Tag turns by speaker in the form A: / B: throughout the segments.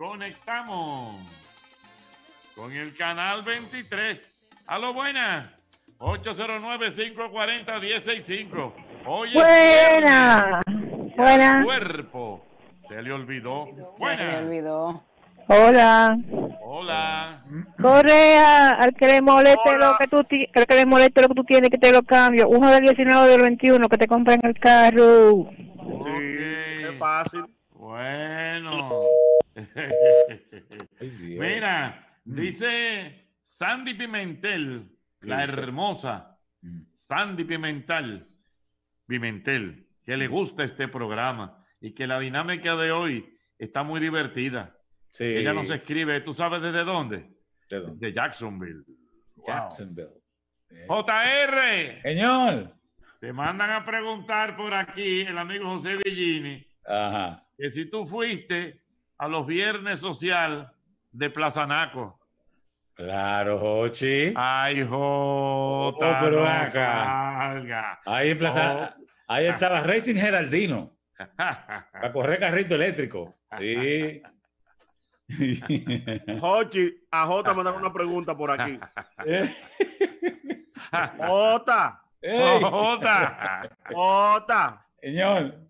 A: conectamos con el canal 23. A lo buena. 809-540-165. Oye. Buena. Buena. Cuerpo. Se le olvidó. buena. Se le olvidó. Hola. Hola. Correa, al que le moleste lo que tú que lo que tú tienes que te lo cambio. Uno del 19 del 21 que te compren el carro.
B: Sí, es fácil. Bueno.
A: Mira, mm. dice Sandy Pimentel, la hermosa mm. Sandy Pimentel, Pimentel, que le gusta este programa y que la dinámica de hoy está muy divertida. Sí. Ella nos escribe, ¿tú sabes desde dónde? De, Jacksonville. Jacksonville. Eh. JR. Señor. Te mandan a preguntar por aquí el amigo José Villini. Que si tú fuiste a los viernes social de Plaza Naco. Claro, Jochi. Ay, Jota. Oh, pero acá. Ahí, en Plaza, oh. ahí estaba Racing Geraldino.
B: a
A: correr carrito eléctrico.
B: Sí. Jochi, a Jota mandar una pregunta por aquí. Jota. Jota. Jota. Señor.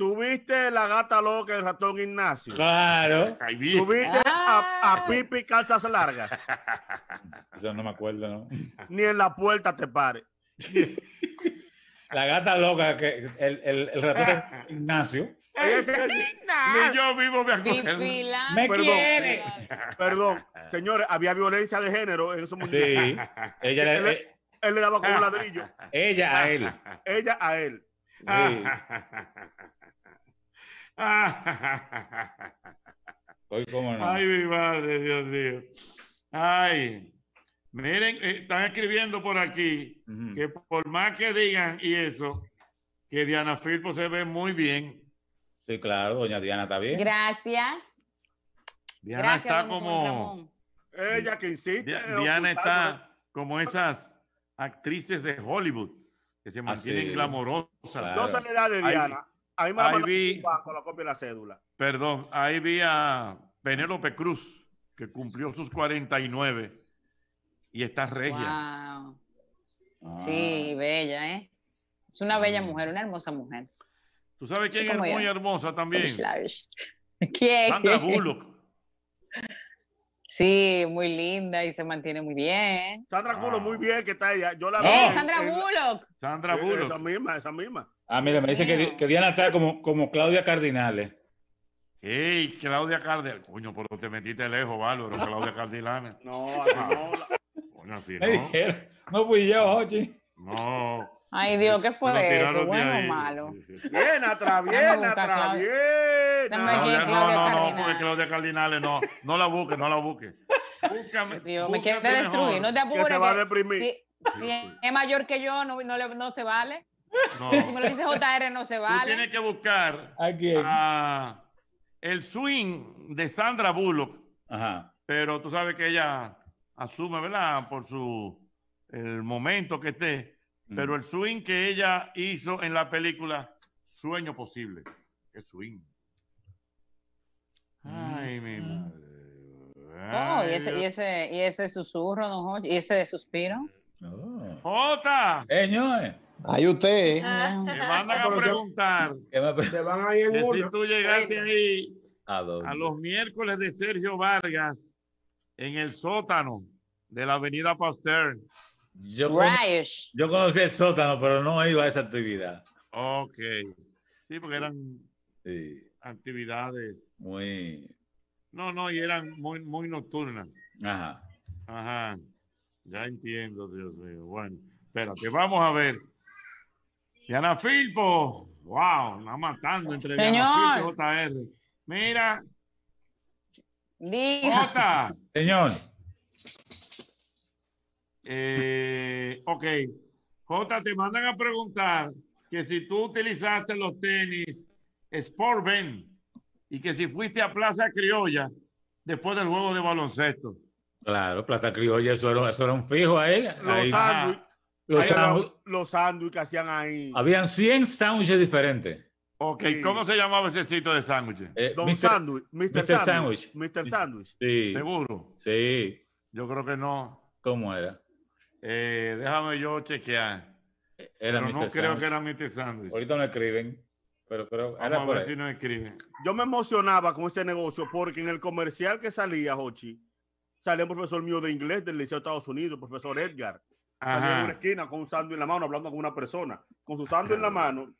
B: ¿Tuviste la gata loca el ratón Ignacio? Claro. ¿Tuviste a, a ah. Pipi calzas largas?
A: Eso no me acuerdo, ¿no?
B: Ni en la puerta te pare. La gata loca, que el, el, ratón Ignacio.
A: ni yo vivo me acuerdo. Me perdón, quiere.
B: Perdón, señores, había violencia de género en esos mundiales. Sí. Ella él, le daba como un ladrillo. Ella a él. Ella a él. Sí. Ah. Ay,
A: Ay, mi madre, Dios mío. Ay, miren, eh, están escribiendo por aquí que por más que digan y eso, que Diana Filpo se ve muy bien. Sí, claro, doña Diana está bien. Gracias. Diana está como.
B: Ella que insiste. Diana
A: está como esas actrices de Hollywood que se mantienen glamorosas. Dos Diana
B: copia de la cédula.
A: Perdón, ahí vi a Penélope Cruz, que cumplió sus 49 y está regia. Ah. Sí, bella, ¿eh? Es una bella mm. mujer, una hermosa mujer. ¿Tú sabes quién es muy hermosa también? ¿Quién? Sandra Bullock. Sí, muy linda y se mantiene muy bien. Sandra Bullock,
B: muy bien que está ella. Yo la ¡Eh, Sandra Bullock! Sandra eh, Bullock. Esa misma, esa misma. Ah, mira,
A: me dice que, Diana está como, como Claudia Cardinales.
B: ¡Eh, Claudia Cardinales!
A: Coño, pero te metiste lejos, Bárbaro, Claudia Cardinales. no, no. así, ¿no? no fui yo, hoy. No. Ay, Dios, ¿qué fue eso? bueno o malo. Bien, bien, atrás, No, no, no, no, porque Claudia Cardinales no, no la busque, no la busque.
B: Búscame. Dios, me quiere destruir, no te apures. se va a deprimir.
A: Si, es mayor que yo, no, no, se vale. Si me lo dice JR, no se vale. Tú tienes que buscar a el swing de Sandra Bullock. Ajá. Pero tú sabes que ella asume, ¿verdad? Por su el momento que esté pero mm. el swing que ella hizo en la película Sueño Posible, es swing.
B: Ay, mi mm.
A: madre. oh, y ese, y ese, y ese susurro, don Jorge, y ese suspiro. Oh. ¡Jota! Señor. Eh, ahí usted. Me ¿eh? mandan a ah. preguntar.
B: Te van a ah, en Si tú llegaste ahí a los
A: miércoles de Sergio Vargas en el sótano de la Avenida Pasteur. Yo, yo conocí el sótano, pero no iba a esa actividad. Ok. Sí, porque eran actividades. Muy. No, no, y eran muy, muy nocturnas. Ajá. Ajá. Ya entiendo, Dios mío. Bueno, que vamos a ver. Diana Filpo. Wow, la matando entre Diana JR. Mira. Diga. Señor. Eh, Ok. J, te mandan a preguntar que si tú utilizaste los tenis Sport Ben y que si fuiste a Plaza Criolla después del juego de baloncesto. Claro, Plaza Criolla, eso era, un fijo ahí. Los sándwiches.
B: Los sándwiches que hacían ahí.
A: Habían 100 sándwiches diferentes. Ok, ¿cómo se llamaba ese sitio de sándwiches? Eh, Don Sándwich, Mr. Sándwich. Mr. Sándwich, Sí. ¿Seguro? Sí. Yo creo que no. ¿Cómo era? Eh, déjame yo chequear. Eh, no creo que era Mr. Sanders Ahorita no escriben. Pero, pero Vamos a ver si no escriben.
B: Yo me emocionaba con ese negocio porque en el comercial que salía, Hochi, salía un profesor mío de inglés del Liceo de Estados Unidos, profesor Edgar.
A: Salía en una
B: esquina con un sándwich en la mano, hablando con una persona, con su sándwich en la mano.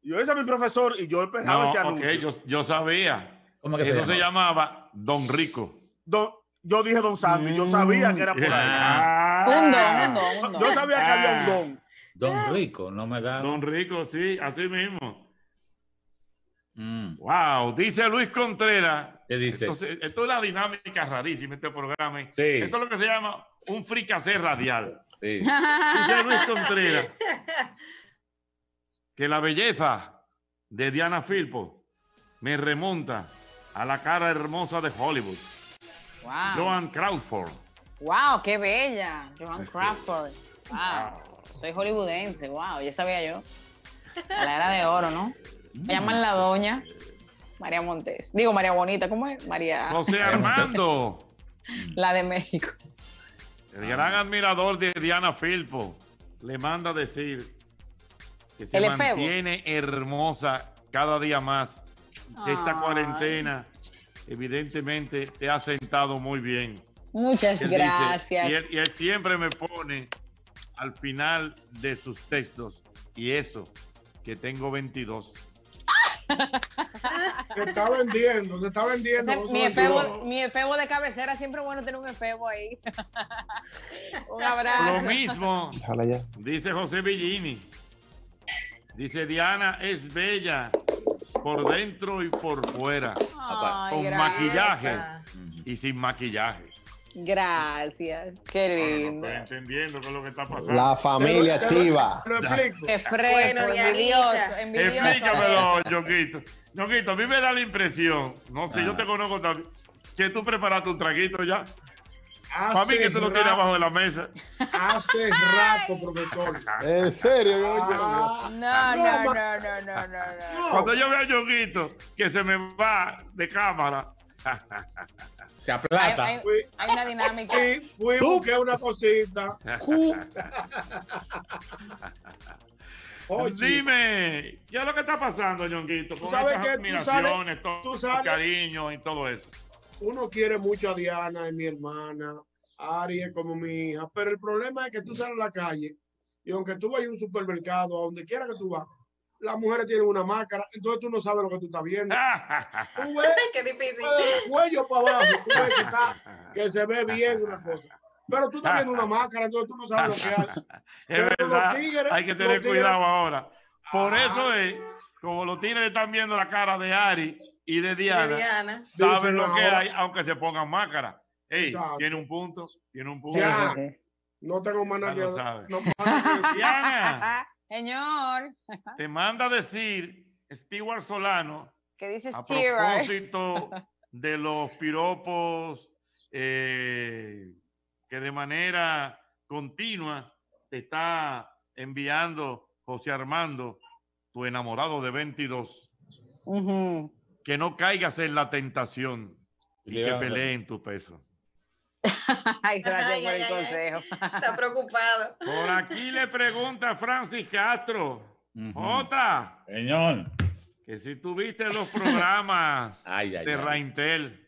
B: yo, ese es mi profesor, y yo empezaba ese anuncio.
A: yo, sabía. que Eso se llamaba? Don Rico.
B: yo dije Don Sandy, yo sabía que era por ahí. Ah. Ah. don, Yo sabía que había un ah. don.
A: Don Rico, no me da. Don Rico, sí, así mismo. Mm. Wow, dice Luis Contreras. ¿Qué dice? esto es la dinámica rarísima este programa. Esto es lo que se llama un fricacé radial.
B: Dice Luis Contreras
A: que la belleza de Diana Filpo me remonta a la cara hermosa de Hollywood. Joan Crawford. ¡Wow! ¡Qué bella! Joan Crawford. Wow. Soy hollywoodense. ¡Wow! Ya sabía yo. la era de oro, ¿no? Me llaman la doña María Montes. Digo, María Bonita, ¿cómo es? María. José Armando. la de México. El gran admirador de Diana Filpo le manda a decir que se mantiene hermosa cada día más. Esta cuarentena evidentemente te ha sentado muy bien.
B: Muchas gracias.
A: y, él, siempre me pone al final de sus textos, y eso, que tengo
B: 22. Se está vendiendo, se está vendiendo. mi,
A: efebo, de cabecera, siempre bueno tener un efebo ahí. un abrazo. Lo mismo. Dice José Villini. Dice Diana, es bella por dentro y por fuera. con maquillaje y sin maquillaje. Gracias, qué pues lindo. entendiendo lo que está pasando. La familia activa. Te freno, bueno, envidioso, Explícamelo, Yoquito. a mí me da la impresión, no sé, yo ah. te conozco también, que tú preparaste un traguito ya.
B: Hace Para mí que tú lo tienes abajo
A: de la mesa. Hace rato, profesor. ¿En serio? Ah.
B: no, no, no, no, no, no, Cuando yo
A: veo a Joguito que se me va de cámara, se aplata. Hay,
B: una dinámica. Fui, fui una cosita.
A: Dime, ya lo que está pasando, Jonquito? Con estas admiraciones todo cariño y todo eso.
B: Uno quiere mucho a Diana, es mi hermana, Ari como mi hija, pero el problema es que tú sales a la calle y aunque tú vayas a un supermercado, a donde quiera que tú vas, las mujeres tienen una máscara, entonces tú no sabes lo que tú estás viendo. Tú ves, difícil. cuello para abajo, tú ves que, está, que, se ve bien una cosa. Pero tú estás viendo una máscara, entonces tú no sabes lo que hay. Es verdad, hay que tener cuidado ahora. Por eso
A: es, como los tigres están viendo la cara de Ari y de Diana, saben lo que hay, aunque se pongan máscara. Ey, tiene un punto, tiene un punto.
B: no tengo más nada que...
A: No, Diana, Señor. Te manda a decir Stewart Solano. Que dice A propósito de los piropos eh, que de manera continua te está enviando José Armando, tu enamorado de 22. Que no caigas en la tentación y que peleen tu peso. ay, gracias por el consejo. Está preocupado. Por aquí le pregunta Francis Castro. J. Jota. Señor. Que si tuviste los programas de Raintel.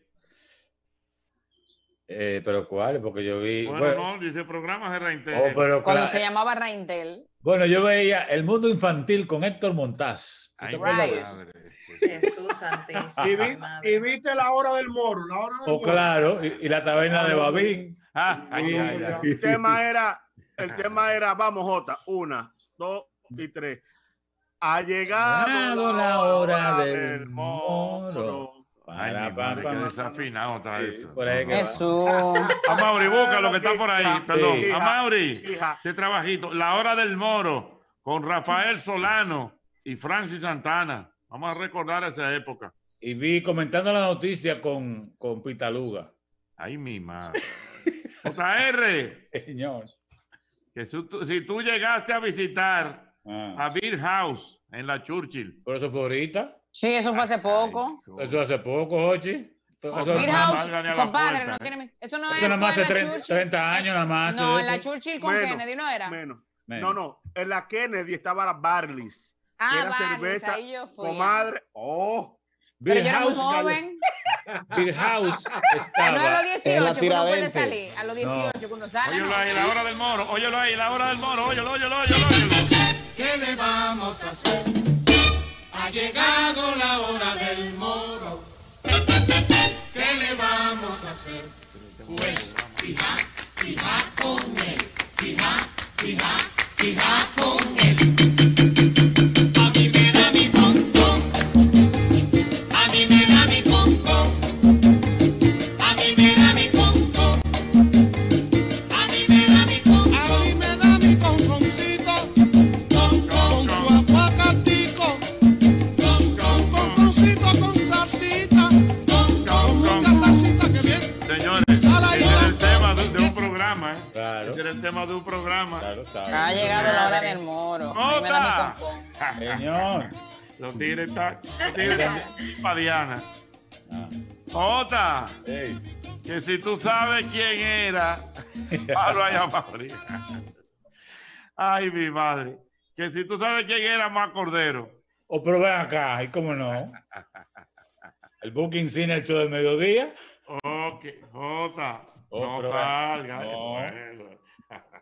A: Eh, pero ¿cuál? Porque yo vi. Bueno, no, dice programas de Raintel. Oh, Cuando se
B: llamaba Raintel.
A: Bueno, yo veía El Mundo Infantil con Héctor Montaz. Ay, pues. madre.
B: Jesús Santísimo. Y, y, viste la hora del moro. La hora del oh, claro,
A: y, la taberna de Babín. Ah, el tema
B: era, el tema era, vamos, Jota, una, dos y tres. Ha llegado,
A: la, hora, del, moro desafinado eso. A Mauri, busca lo que está por ahí. Perdón. a Mauri, ese trabajito. La hora del moro con Rafael Solano y Francis Santana. Vamos a recordar esa época. Y vi comentando la noticia con, con Pitaluga. Ay, mi madre. JR. Señor. Que si tú, llegaste a visitar ah. a Bill House en la Churchill. Por eso fue ahorita. Sí, eso fue hace poco. eso hace poco, Ochi. Eso House, compadre, no tiene,
B: eso no eso no hace 30, 30, años, nada más. No, en la Churchill con Kennedy no era. No, no, en la Kennedy estaba la Barley's. Ah, que era Barley's, cerveza. Ahí yo fui, comadre. Oh.
A: Beer Pero House, era muy joven.
B: Beer House estaba. No a los 18, cuando uno puede salir. A los 18, cuando no. uno sale. Óyelo ahí, la hora del
A: moro. Óyelo ahí, la hora del moro. Óyelo, óyelo, óyelo. óyelo.
B: ¿Qué le vamos a hacer?
A: llegado la hora del moro. ¿Qué
B: le vamos a hacer? Pues
A: Ha llegado la hora del moro. Jota Señor. Los para Diana. ¡Ota! Que si tú sabes quién era, Pablo Ay, mi madre. Que si tú sabes quién era, más Cordero. O oh, pero ven acá, ¿y cómo no? El Booking Cine hecho de mediodía. Ok, Jota. Oh, no salga. No. Eh. Eh.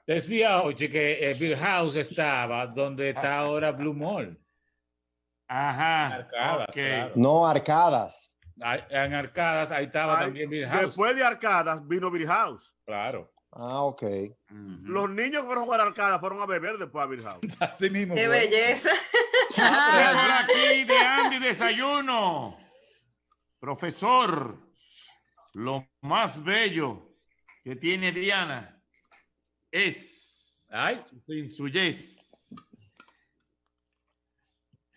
A: Decía oye, que eh, Bill House estaba donde está ahora Blue Mall.
B: Ajá. Arcadas, No, Arcadas. En Arcadas, ahí estaba también Bill House. Después de Arcadas vino Bill House. Claro. Ah, ok. Los niños fueron a jugar Arcadas fueron a beber después a Bill House. Así mismo. ¡Qué belleza! Ah. aquí de Andy Desayuno. Profesor,
A: lo más bello que tiene Diana es. Ay. Sin su yes.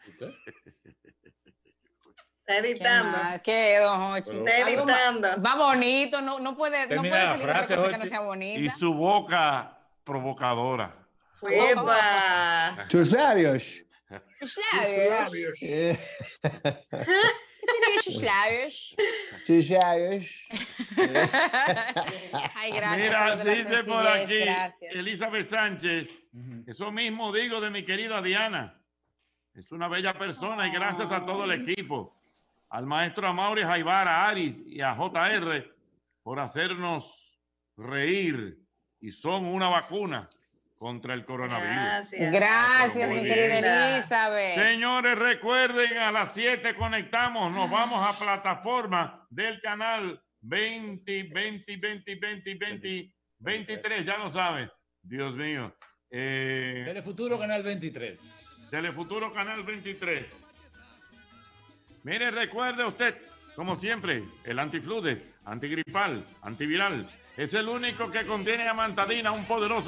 A: Está editando. ¿Qué, Está editando. Va, bonito, no, no puede, no puede salir frase, cosa que no sea bonita. Y su boca provocadora.
B: ¡Epa! Tus
A: labios.
B: Tus labios. Tus eh. labios. ¿Ah? tiene
A: Elizabeth Sánchez, eso mismo digo de mi querida Diana. Es una bella persona y gracias a todo el equipo, al maestro Amaury Jaibar, a Aris y a JR por hacernos reír y son una vacuna contra el coronavirus. Gracias, ah, mi querida Elizabeth. Señores, recuerden, a las 7 conectamos, nos vamos a plataforma del canal 20, 20, 20, 20, 23, ya lo saben. Dios mío. Eh, Telefuturo Canal 23. Telefuturo Canal 23. Mire, recuerde usted, como siempre, el antifludes, antigripal, antiviral. Es el único que contiene amantadina, un poderoso